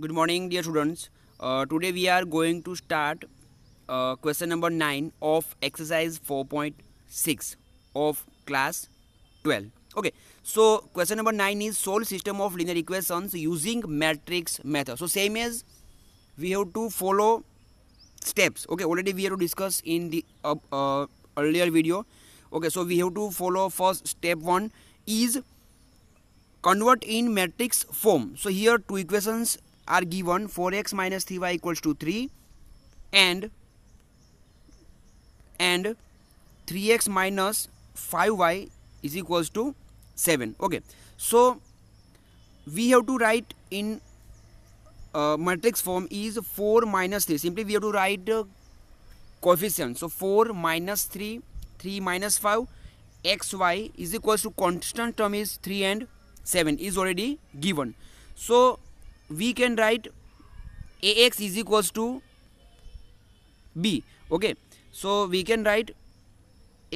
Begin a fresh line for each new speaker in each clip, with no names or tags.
good morning dear students uh, today we are going to start uh, question number 9 of exercise 4.6 of class 12 okay so question number 9 is solve system of linear equations using matrix method so same as we have to follow steps okay already we have to discuss in the uh, uh earlier video okay so we have to follow first step 1 is convert in matrix form so here two equations are given 4x minus 3y equals to 3 and and 3x minus 5y is equals to 7 okay so we have to write in uh, matrix form is 4 minus 3 simply we have to write uh, coefficient so 4 minus 3 3 minus 5 xy is equals to constant term is 3 and 7 is already given so we can write ax is equals to b okay so we can write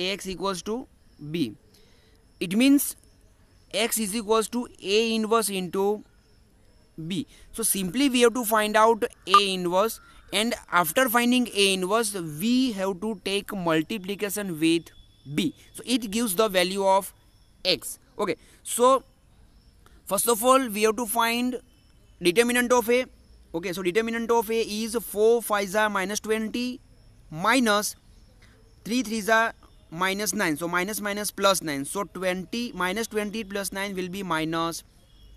ax equals to b it means x is equals to a inverse into b so simply we have to find out a inverse and after finding a inverse we have to take multiplication with b so it gives the value of x okay so first of all we have to find determinant of A. Okay, so determinant of A is 4 5 are minus 20 minus 3 3 are minus 9. So minus minus plus 9. So 20 minus 20 plus 9 will be minus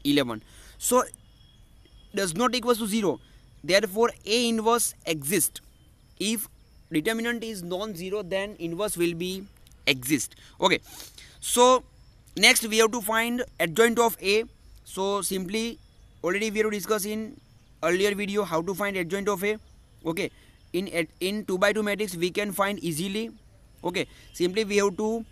11. So does not equal to 0. Therefore A inverse exists. If determinant is non-zero then inverse will be exist. Okay. So next we have to find adjoint of A. So simply already we have discussed in earlier video how to find adjoint of A. Okay, in in 2 by 2 matrix we can find easily. Okay, simply we have to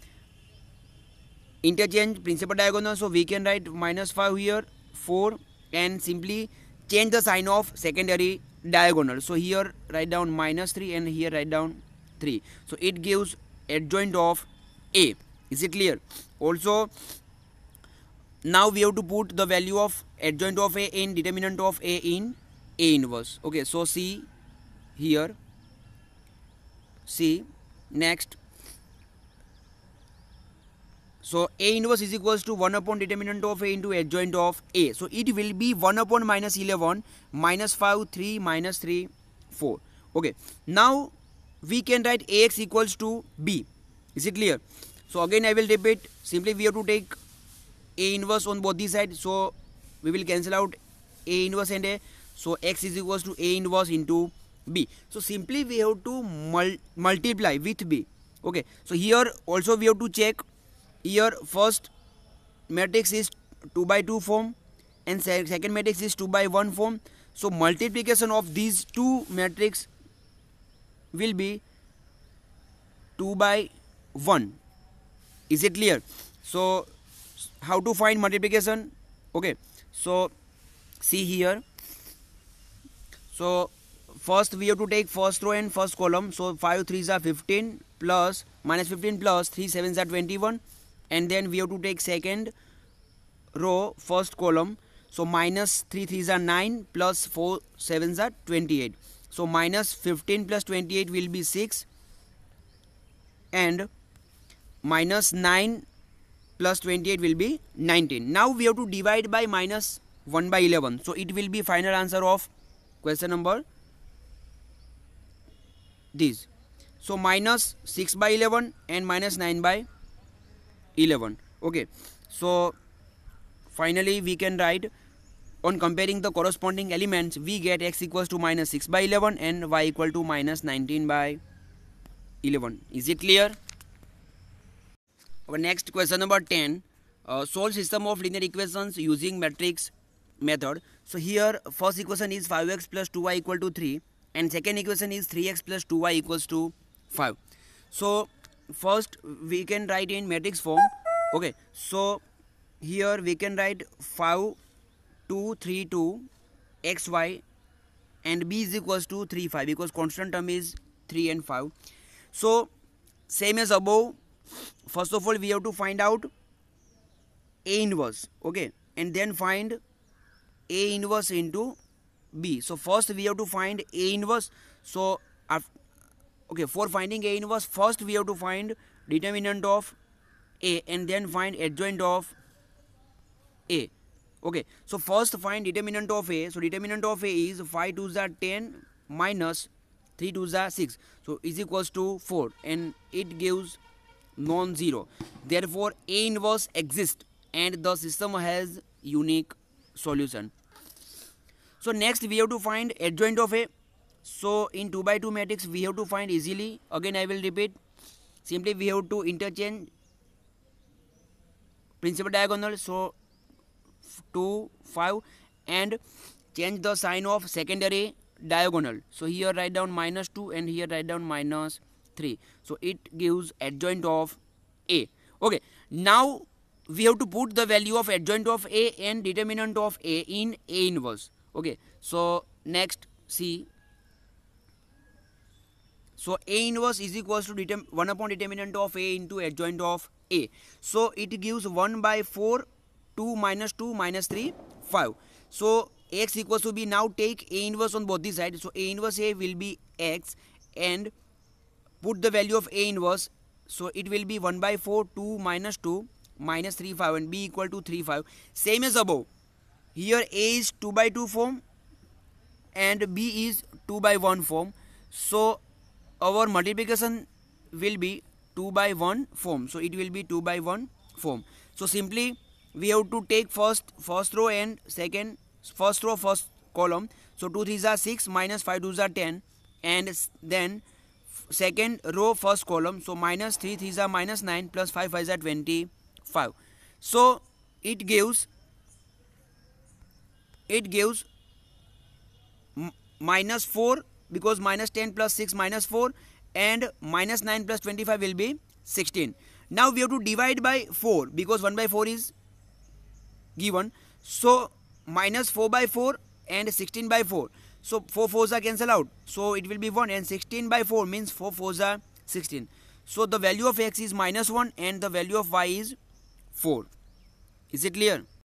interchange principal diagonal so we can write minus 5 here 4 and simply change the sign of secondary diagonal so here write down minus 3 and here write down 3 so it gives adjoint of a is it clear also now we have to put the value of adjoint of a in determinant of a in a inverse okay so see here see next so a inverse is equals to 1 upon determinant of a into adjoint of a so it will be 1 upon minus 11 minus 5 3 minus 3 4 okay now we can write ax equals to b is it clear so again i will repeat simply we have to take a inverse on both these sides so we will cancel out a inverse and a so x is equals to a inverse into b so simply we have to mul multiply with b okay so here also we have to check here first matrix is 2 by 2 form and second matrix is 2 by 1 form so multiplication of these two matrix will be 2 by 1 is it clear so how to find multiplication okay so see here so first we have to take first row and first column so 5 3s are 15 plus minus 15 plus 3 7s are 21 and then we have to take second row first column so minus 3 3s are 9 plus 4 7s are 28 so minus 15 plus 28 will be 6 and minus 9 plus 28 will be 19. Now we have to divide by minus 1 by 11. So it will be final answer of question number this. So minus 6 by 11 and minus 9 by 11. Okay. So finally we can write on comparing the corresponding elements we get x equals to minus 6 by 11 and y equal to minus 19 by 11. Is it clear? Okay, next question number 10. Uh, solve system of linear equations using matrix method. So here first equation is 5x plus 2y equal to 3 and second equation is 3x plus 2y equals to 5. So first we can write in matrix form. Okay, so here we can write 5, 2, 3, 2, x, y and b is equals to 3, 5 because constant term is 3 and 5. So same as above first of all we have to find out a inverse okay and then find a inverse into b so first we have to find a inverse so after, okay for finding a inverse first we have to find determinant of a and then find adjoint of a okay so first find determinant of a so determinant of a is 5 to the 10 minus 3 to the 6 so is equals to 4 and it gives non-zero. Therefore, A inverse exists and the system has unique solution. So next we have to find adjoint of A. So in 2 by 2 matrix we have to find easily. Again I will repeat. Simply we have to interchange principal diagonal. So 2, 5 and change the sign of secondary diagonal. So here write down minus 2 and here write down minus minus. 3 so it gives adjoint of a okay now we have to put the value of adjoint of a and determinant of a in a inverse okay so next see so a inverse is equals to 1 upon determinant of a into adjoint of a so it gives 1 by 4 2 minus 2 minus 3 5 so x equals to be now take a inverse on both the sides so a inverse a will be x and put the value of A inverse. So it will be 1 by 4, 2 minus 2 minus 3, 5 and B equal to 3, 5. Same as above. Here A is 2 by 2 form and B is 2 by 1 form. So our multiplication will be 2 by 1 form. So it will be 2 by 1 form. So simply we have to take first first row and second first row first column. So 2 3s are 6 minus 5 2s are 10 and then second row first column so minus 3 3 is a minus 9 plus 5 is a 25 so it gives it gives minus 4 because minus 10 plus 6 minus 4 and minus 9 plus 25 will be 16 now we have to divide by 4 because 1 by 4 is given so minus 4 by 4 and 16 by 4 so 4 4s are cancel out. So it will be 1 and 16 by 4 means 4 4s are 16. So the value of x is minus 1 and the value of y is 4. Is it clear?